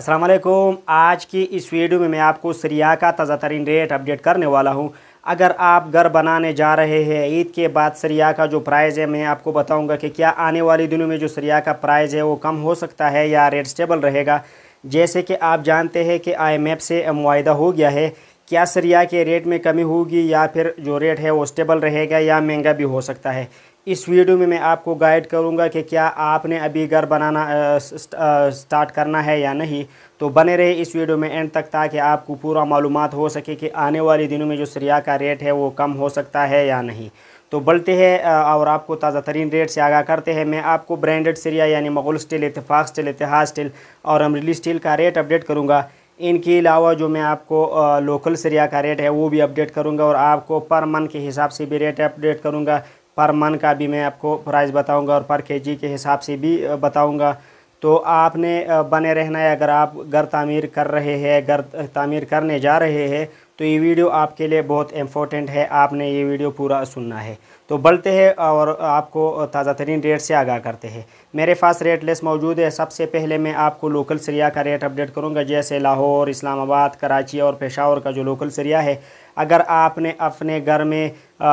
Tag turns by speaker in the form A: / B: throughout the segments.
A: असलम आज की इस वीडियो में मैं आपको सरिया का ताज़ा तरीन रेट अपडेट करने वाला हूँ अगर आप घर बनाने जा रहे हैं ईद के बाद सरिया का जो प्राइज़ है मैं आपको बताऊंगा कि क्या आने वाले दिनों में जो सरिया का प्राइज़ है वो कम हो सकता है या रेट स्टेबल रहेगा जैसे कि आप जानते हैं कि आई से माहा हो गया है क्या सरिया के रेट में कमी होगी या फिर जो रेट है वो स्टेबल रहेगा या महंगा भी हो सकता है इस वीडियो में मैं आपको गाइड करूंगा कि क्या आपने अभी घर बनाना स्टार्ट करना है या नहीं तो बने रहे इस वीडियो में एंड तक ताकि आपको पूरा मालूम हो सके कि आने वाले दिनों में जो सरिया का रेट है वो कम हो सकता है या नहीं तो बढ़ते हैं और आपको ताज़ा तरीन रेट से आगाह करते हैं मैं आपको ब्रांडेड सरिया यानी मगुल स्टील इतफाक़ स्टील इतिहास स्टील और अमरीली स्टील का रेट अपडेट करूँगा इनके अलावा जो मैं आपको लोकल सरिया का रेट है वो भी अपडेट करूँगा और आपको पर मन के हिसाब से भी रेट अपडेट करूँगा पर मन का भी मैं आपको प्राइस बताऊँगा और पर केजी के हिसाब से भी बताऊँगा तो आपने बने रहना है अगर आप घर तामीर कर रहे हैं घर तामीर करने जा रहे हैं तो ये वीडियो आपके लिए बहुत इम्पोर्टेंट है आपने ये वीडियो पूरा सुनना है तो बढ़ते हैं और आपको ताज़ा तरीन रेट से आगाह करते हैं मेरे पास रेट लिस्ट मौजूद है सबसे पहले मैं आपको लोकल सरिया का रेट अपडेट करूँगा जैसे लाहौर इस्लामाबाद कराची और पेशावर का जो लोकल सरिया है अगर आपने अपने घर में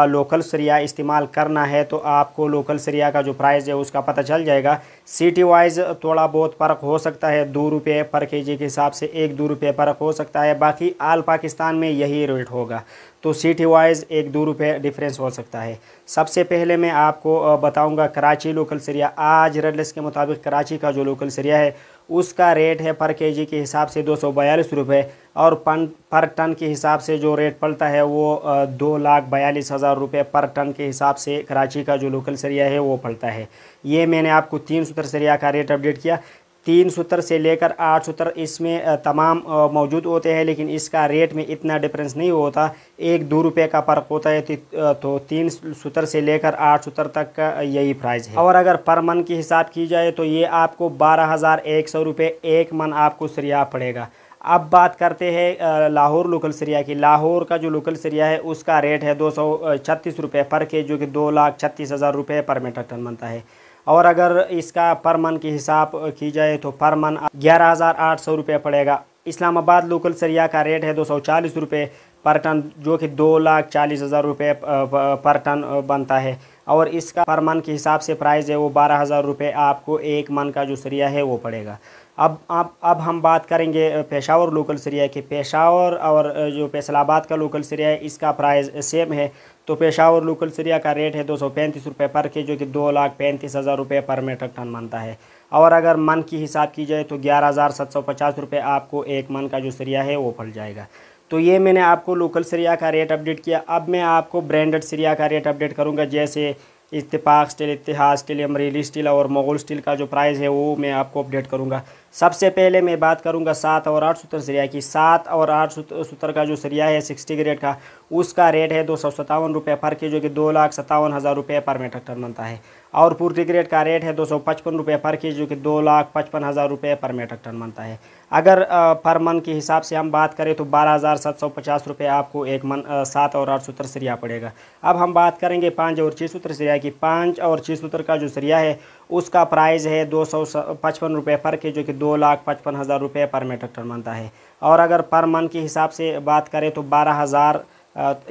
A: लोकल सरिया इस्तेमाल करना है तो आपको लोकल सरिया का जो प्राइस है उसका पता चल जाएगा सिटी वाइज थोड़ा बहुत फ़र्क हो सकता है दो रुपये पर के जी के हिसाब से एक दो रुपये फ़र्क हो सकता है बाकी आल पाकिस्तान में यही रेट होगा तो सिटी वाइज एक दो रुपये डिफरेंस हो सकता है सबसे पहले मैं आपको बताऊँगा कराची लोकल सरिया आज रेडलेस के मुताबिक कराची का जो लोकल सरिया है उसका रेट है पर केजी के हिसाब से दो सौ बयालीस रुपये और पन पर टन के हिसाब से जो रेट पड़ता है वो दो लाख बयालीस हज़ार रुपये पर टन के हिसाब से कराची का जो लोकल सरिया है वो पड़ता है ये मैंने आपको तीन सूत्र सरिया का रेट अपडेट किया तीन सूत्र से लेकर आठ सूत्र इसमें तमाम मौजूद होते हैं लेकिन इसका रेट में इतना डिफरेंस नहीं होता एक दो रुपये का फ़र्क होता है तो तीन सूत्र से लेकर आठ सूत्र तक का यही प्राइस है और अगर पर मन के हिसाब की जाए तो ये आपको बारह हज़ार एक सौ रुपये एक मन आपको सरिया पड़ेगा अब बात करते हैं लाहौर लोकल सरिया की लाहौर का जो लोकल सरिया है उसका रेट है दो सौ छत्तीस रुपये पर के जो कि दो लाख छत्तीस हज़ार रुपये पर मेट्रिक टन बनता है और अगर इसका पर मन के हिसाब की जाए तो पर मन ग्यारह हज़ार आठ सौ रुपये पड़ेगा इस्लामाबाद लोकल सरिया का रेट है दो सौ चालीस रुपये पर टन जो कि दो लाख चालीस हज़ार रुपये पर टन बनता है और इसका पर मन के हिसाब से प्राइस है वो बारह हज़ार रुपये आपको एक मन का जो सरिया है वो पड़ेगा अब आप अब हम बात करेंगे पेशावर लोकल सरिया की पेशावर और जो फैसलाबाद का लोकल सरिया है इसका प्राइस सेम है तो पेशावर लोकल सरिया का रेट है दो सौ पैंतीस रुपये पर के जो कि दो लाख पैंतीस हज़ार रुपये पर मेट्रिक टन बनता है और अगर मन की हिसाब की जाए तो ग्यारह हज़ार सात सौ पचास रुपये आपको एक मन का जो सरिया है वो पड़ जाएगा तो ये मैंने आपको लोकल सरिया का रेट अपडेट किया अब मैं आपको ब्रांडेड सरिया का रेट अपडेट करूँगा जैसे इतफाक़ स्टील इतिहास स्टील अमरीली स्टील और मोगल स्टील का जो प्राइस है वो मैं आपको अपडेट करूँगा सबसे पहले मैं बात करूंगा सात और आठ सूत्र सरिया की सात और आठ सूत्र का जो सरिया है सिक्सटी ग्रेड का उसका रेट है दो सौ सतावन रुपये पर के जो कि दो लाख सतावन हज़ार रुपये पर मेट्रिक टन बनता है और पूर्ति ग्रेड का रेट है दो सौ पचपन रुपये पर के जो कि दो लाख पचपन हज़ार रुपये पर मेट्रिक टन बनता है अगर पर मन के हिसाब से हम बात करें तो बारह हज़ार सात सौ पचास रुपये आपको एक मन सात और आठ सूत्र सरिया पड़ेगा अब हम बात करेंगे पाँच और छः सूत्र सरिया की पाँच और छः सूत्र का जो सरिया है उसका प्राइस है दो सौ पचपन रुपये पर के जो कि दो लाख पचपन हज़ार रुपये पर मेट्रिक टन बनता है और अगर पर मन के हिसाब से बात करें तो बारह हज़ार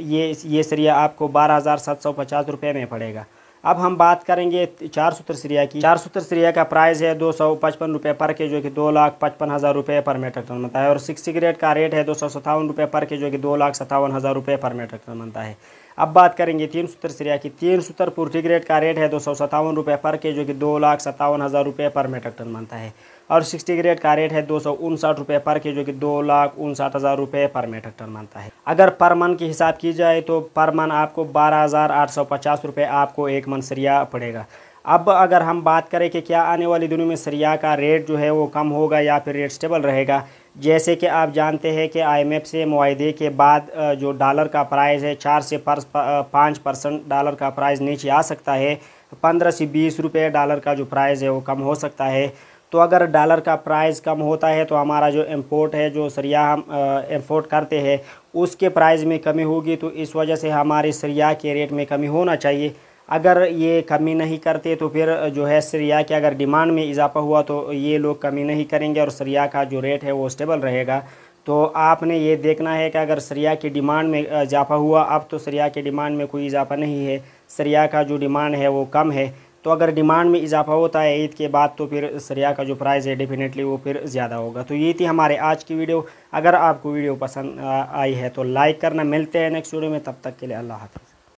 A: ये ये सरिया आपको बारह हज़ार सात सौ पचास रुपये में पड़ेगा अब हम बात करेंगे चार सूत्र सरिया की चार सूत्र सरिया का प्राइस है दो सौ पचपन रुपये पर के जो कि दो लाख पचपन हज़ार रुपये पर मेट्रिक टन बनता है और सिक्स ग्रेड का रेट है दो सौ सतावन रुपये पर के जो कि दो लाख सतावन हज़ार रुपये पर मेट्रिक टन बनता है अब बात करेंगे तीन सूत्र सरिया की तीन सूत्र पूर्ति ग्रेड का रेट है दो सौ सत्तावन रुपये पर के जो कि दो लाख सत्तावन हज़ार रुपये पर मेट्रिक टन बनता है और सिक्सटी ग्रेड का रेट है दो सौ उनसठ रुपये पर के जो कि दो लाख उनसठ हज़ार रुपये पर मेट्रिक टन बनता है अगर पर मन की हिसाब की जाए तो पर मन आपको बारह हज़ार आठ सौ पचास रुपये आपको एक मन सरिया पड़ेगा अब अगर हम बात करें कि क्या आने वाले दिनों में सरिया का रेट जो है वो कम होगा या फिर रेट स्टेबल रहेगा जैसे कि आप जानते हैं कि आईएमएफ से माहदे के बाद जो डॉलर का प्राइस है चार से पाँच परसेंट डॉलर का प्राइस नीचे आ सकता है पंद्रह से बीस रुपये डॉलर का जो प्राइस है वो कम हो सकता है तो अगर डॉलर का प्राइस कम होता है तो हमारा जो इम्पोर्ट है जो सरिया हम इम्पोर्ट करते हैं उसके प्राइस में कमी होगी तो इस वजह से हमारे सरिया के रेट में कमी होना चाहिए अगर ये कमी नहीं करते तो फिर जो है सरिया के अगर डिमांड में इजाफा हुआ तो ये लोग कमी नहीं करेंगे और सरिया का जो रेट है वो स्टेबल रहेगा तो आपने ये देखना है कि अगर सरिया की डिमांड में इजाफा हुआ अब तो सरिया के डिमांड में कोई इजाफा नहीं है सरिया का जो डिमांड है वो कम है तो अगर डिमांड में इजाफा होता है ईद के बाद तो फिर सरिया का जो प्राइस है डेफिनेटली वो फिर ज़्यादा होगा तो ये थी हमारे आज की वीडियो अगर आपको वीडियो पसंद आई है तो लाइक करना मिलते हैं नेक्स्ट वीडियो में तब तक के लिए अल्लाह हाफिज़